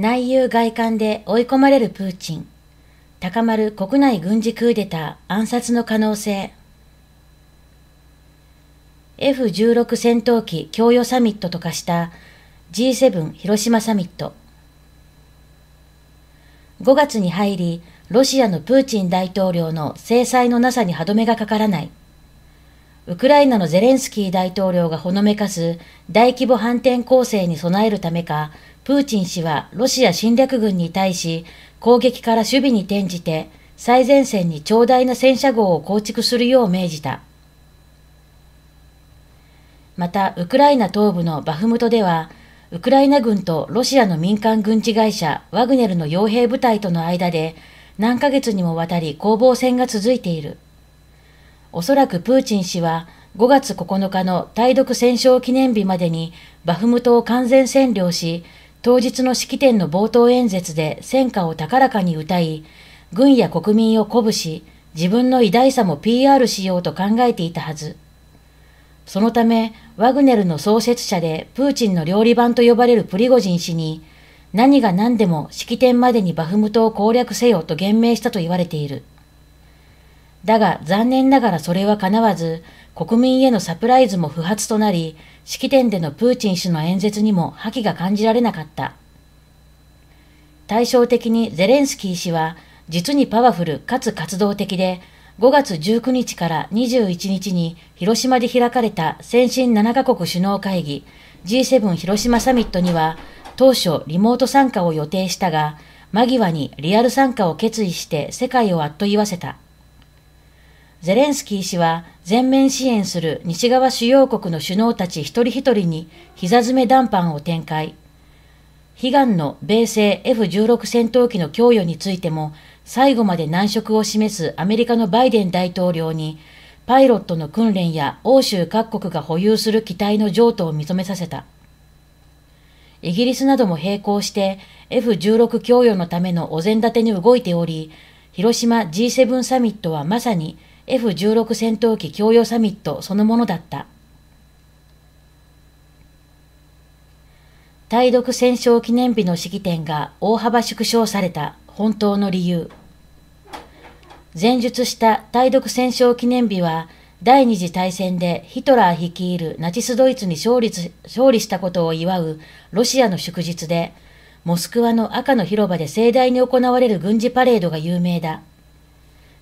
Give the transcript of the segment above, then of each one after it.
内憂外患で追い込まれるプーチン。高まる国内軍事クーデター暗殺の可能性。F16 戦闘機供与サミットと化した G7 広島サミット。5月に入り、ロシアのプーチン大統領の制裁のなさに歯止めがかからない。ウクライナのゼレンスキー大統領がほのめかす大規模反転攻勢に備えるためか、プーチン氏はロシア侵略軍に対し、攻撃から守備に転じて、最前線に長大な戦車号を構築するよう命じた。また、ウクライナ東部のバフムトでは、ウクライナ軍とロシアの民間軍事会社ワグネルの傭兵部隊との間で、何ヶ月にもわたり攻防戦が続いている。おそらくプーチン氏は5月9日の対独戦勝記念日までにバフムトを完全占領し、当日の式典の冒頭演説で戦果を高らかに歌い、軍や国民を鼓舞し、自分の偉大さも PR しようと考えていたはず。そのため、ワグネルの創設者でプーチンの料理番と呼ばれるプリゴジン氏に、何が何でも式典までにバフムトを攻略せよと言命したと言われている。だが残念ながらそれは叶わず、国民へのサプライズも不発となり、式典でのプーチン氏の演説にも覇気が感じられなかった。対照的にゼレンスキー氏は、実にパワフルかつ活動的で、5月19日から21日に広島で開かれた先進7カ国首脳会議 G7 広島サミットには、当初リモート参加を予定したが、間際にリアル参加を決意して世界をあっと言わせた。ゼレンスキー氏は全面支援する西側主要国の首脳たち一人一人に膝詰め談判を展開。悲願の米製 F16 戦闘機の供与についても最後まで難色を示すアメリカのバイデン大統領にパイロットの訓練や欧州各国が保有する機体の譲渡を認めさせた。イギリスなども並行して F16 供与のためのお膳立てに動いており、広島 G7 サミットはまさに F16 戦闘機供与サミットそのものだった。対独戦勝記念日の式典が大幅縮小された本当の理由。前述した対独戦勝記念日は、第二次大戦でヒトラー率いるナチスドイツに勝利勝利したことを祝うロシアの祝日で、モスクワの赤の広場で盛大に行われる軍事パレードが有名だ。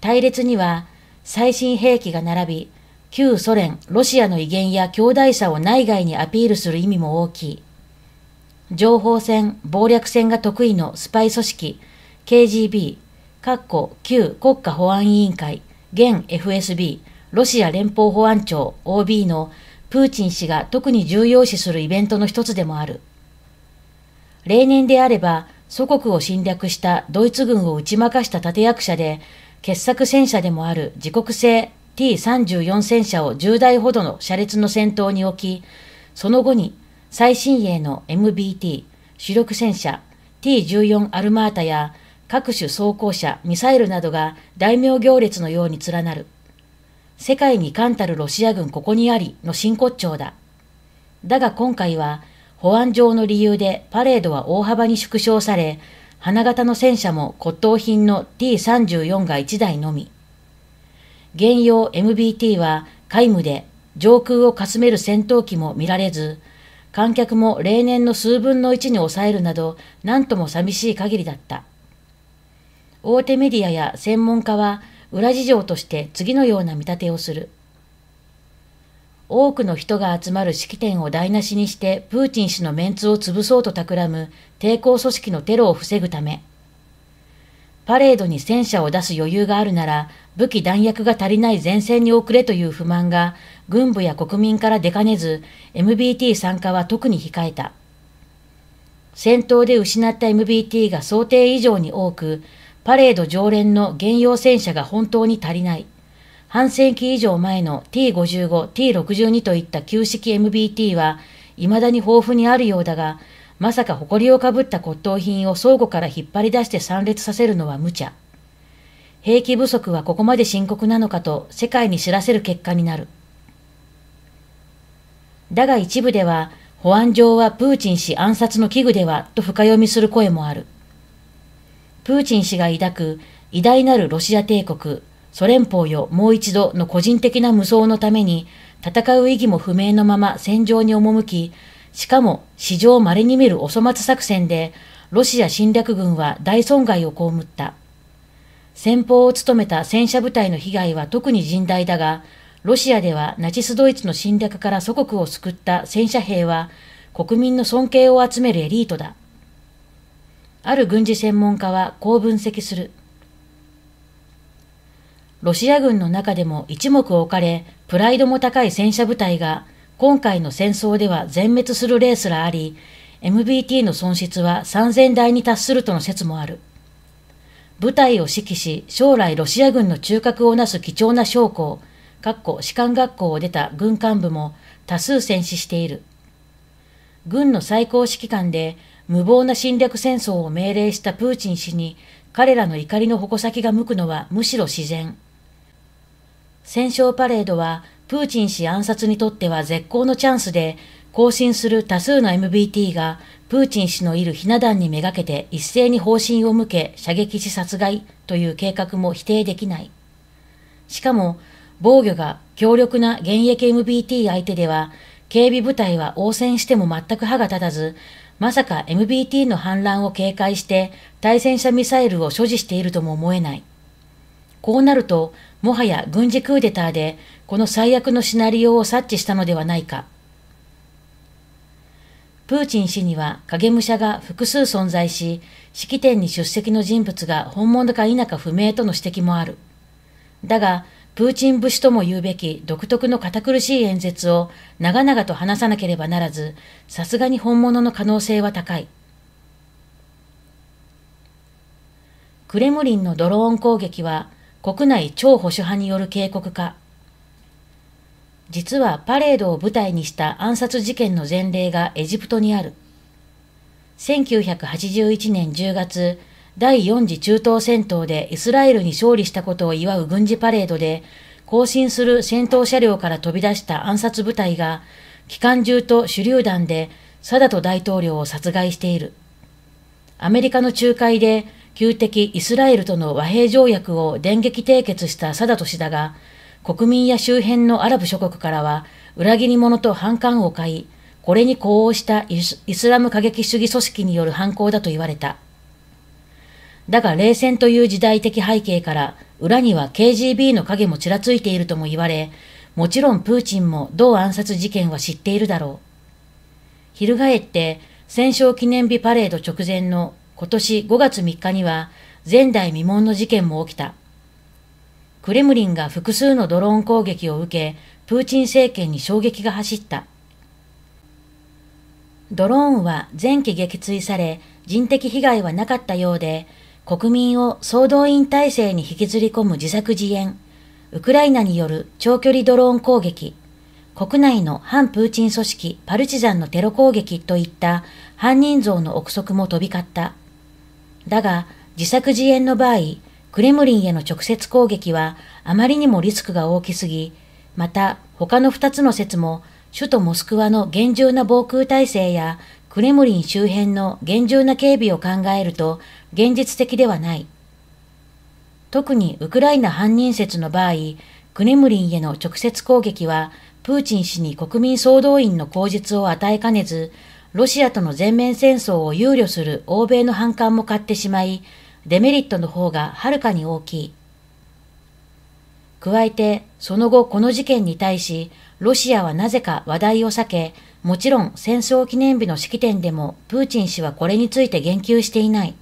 隊列には最新兵器が並び、旧ソ連、ロシアの威厳や強大さを内外にアピールする意味も大きい。情報戦、謀略戦が得意のスパイ組織、KGB、括弧旧国家保安委員会、現 FSB、ロシア連邦保安庁 OB のプーチン氏が特に重要視するイベントの一つでもある。例年であれば、祖国を侵略したドイツ軍を打ち負かした立役者で、傑作戦車でもある自国製 T34 戦車を10台ほどの車列の先頭に置き、その後に最新鋭の MBT 主力戦車 T14 アルマータや各種装甲車、ミサイルなどが大名行列のように連なる。世界に冠たるロシア軍ここにありの真骨頂だ。だが今回は保安上の理由でパレードは大幅に縮小され、花形の戦車も骨董品の T34 が1台のみ。現用 MBT は皆無で上空をかすめる戦闘機も見られず、観客も例年の数分の1に抑えるなど、何とも寂しい限りだった。大手メディアや専門家は裏事情として次のような見立てをする。多くの人が集まる式典を台無しにしてプーチン氏のメンツを潰そうと企む抵抗組織のテロを防ぐため、パレードに戦車を出す余裕があるなら、武器弾薬が足りない前線に遅れという不満が、軍部や国民から出かねず、MBT 参加は特に控えた。戦闘で失った MBT が想定以上に多く、パレード常連の現用戦車が本当に足りない。半世紀以上前の T55、T62 といった旧式 MBT は、未だに豊富にあるようだが、まさか埃をかぶった骨董品を倉庫から引っ張り出して参列させるのは無茶。兵器不足はここまで深刻なのかと世界に知らせる結果になる。だが一部では、保安上はプーチン氏暗殺の危惧ではと深読みする声もある。プーチン氏が抱く偉大なるロシア帝国ソ連邦よもう一度の個人的な無双のために、戦う意義も不明のまま戦場に赴き、しかも史上稀に見るお粗末作戦で、ロシア侵略軍は大損害を被った。先方を務めた戦車部隊の被害は特に甚大だが、ロシアではナチスドイツの侵略から祖国を救った戦車兵は、国民の尊敬を集めるエリートだ。ある軍事専門家はこう分析する。ロシア軍の中でも一目置かれ、プライドも高い戦車部隊が、今回の戦争では全滅する例すらあり、MBT の損失は3000台に達するとの説もある。部隊を指揮し、将来ロシア軍の中核をなす貴重な将校、かっこ士官学校を出た軍幹部も多数戦死している。軍の最高指揮官で無謀な侵略戦争を命令したプーチン氏に彼らの怒りの矛先が向くのはむしろ自然。戦勝パレードはプーチン氏暗殺にとっては絶好のチャンスで、更新する多数の MBT がプーチン氏のいるひな壇にめがけて一斉に方針を向け射撃し殺害という計画も否定できない。しかも、防御が強力な現役 MBT 相手では、警備部隊は応戦しても全く歯が立たず、まさか MBT の反乱を警戒して対戦車ミサイルを所持しているとも思えない。こうなると、もはや軍事クーデターで、この最悪のシナリオを察知したのではないか。プーチン氏には影武者が複数存在し、式典に出席の人物が本物か否か不明との指摘もある。だが、プーチン武士とも言うべき独特の堅苦しい演説を長々と話さなければならず、さすがに本物の可能性は高い。クレムリンのドローン攻撃は、国内超保守派による警告か。実はパレードを舞台にした暗殺事件の前例がエジプトにある。1981年10月、第4次中東戦闘でイスラエルに勝利したことを祝う軍事パレードで、行進する戦闘車両から飛び出した暗殺部隊が、機関銃と手榴弾でサダト大統領を殺害している。アメリカの仲介で旧敵イスラエルとの和平条約を電撃締結したサダト氏だが、国民や周辺のアラブ諸国からは裏切り者と反感を買い、これに呼応したイスラム過激主義組織による犯行だと言われた。だが冷戦という時代的背景から裏には KGB の影もちらついているとも言われ、もちろんプーチンも同暗殺事件は知っているだろう。翻って戦勝記念日パレード直前の今年5月3日には前代未聞の事件も起きた。クレムリンが複数のドローン攻撃を受け、プーチン政権に衝撃が走った。ドローンは前期撃墜され、人的被害はなかったようで、国民を総動員体制に引きずり込む自作自演、ウクライナによる長距離ドローン攻撃、国内の反プーチン組織パルチザンのテロ攻撃といった犯人像の憶測も飛び交った。だが、自作自演の場合、クレムリンへの直接攻撃はあまりにもリスクが大きすぎ、また他の2つの説も首都モスクワの厳重な防空体制やクレムリン周辺の厳重な警備を考えると現実的ではない。特にウクライナ犯人説の場合、クレムリンへの直接攻撃はプーチン氏に国民総動員の口実を与えかねず、ロシアとの全面戦争を憂慮する欧米の反感も買ってしまい、デメリットの方がはるかに大きい。加えて、その後この事件に対し、ロシアはなぜか話題を避け、もちろん戦争記念日の式典でもプーチン氏はこれについて言及していない。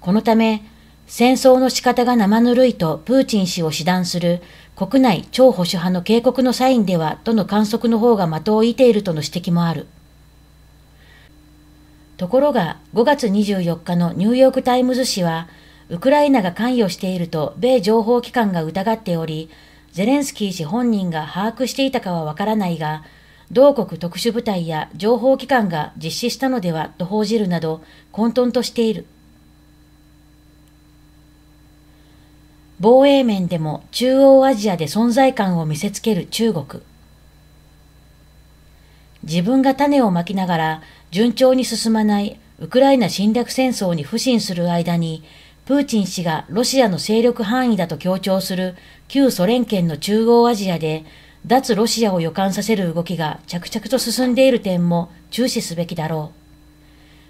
このため、戦争の仕方が生ぬるいとプーチン氏を指弾する国内超保守派の警告のサインではとの観測の方が的を射ているとの指摘もある。ところが5月24日のニューヨーク・タイムズ紙は、ウクライナが関与していると米情報機関が疑っており、ゼレンスキー氏本人が把握していたかはわからないが、同国特殊部隊や情報機関が実施したのではと報じるなど混沌としている。防衛面でも中央アジアで存在感を見せつける中国。自分が種をまきながら順調に進まないウクライナ侵略戦争に不信する間に、プーチン氏がロシアの勢力範囲だと強調する旧ソ連圏の中央アジアで、脱ロシアを予感させる動きが着々と進んでいる点も注視すべきだろ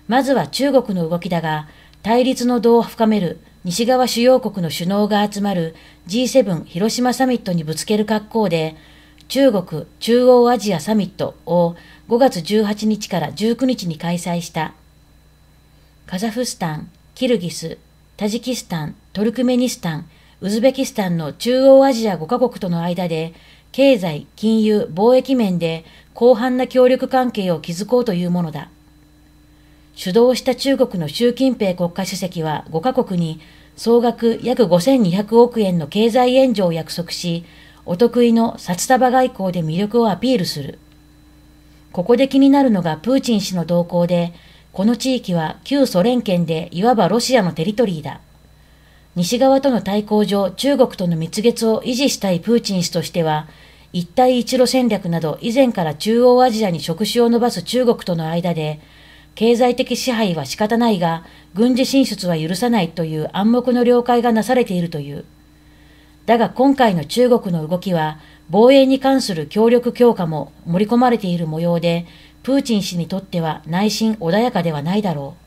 う。まずは中国の動きだが、対立の度を深める西側主要国の首脳が集まる G7 広島サミットにぶつける格好で、中国中央アジアサミットを5月18日から19日に開催した。カザフスタン、キルギス、タジキスタン、トルクメニスタン、ウズベキスタンの中央アジア5カ国との間で、経済、金融、貿易面で広範な協力関係を築こうというものだ。主導した中国の習近平国家主席は5カ国に総額約5200億円の経済援助を約束し、お得意の札束外交で魅力をアピールする。ここで気になるのがプーチン氏の動向で、この地域は旧ソ連圏でいわばロシアのテリトリーだ。西側との対抗上、中国との蜜月を維持したいプーチン氏としては、一帯一路戦略など以前から中央アジアに触手を伸ばす中国との間で、経済的支配は仕方ないが、軍事進出は許さないという暗黙の了解がなされているという。だが今回の中国の動きは、防衛に関する協力強化も盛り込まれている模様で、プーチン氏にとっては内心穏やかではないだろう。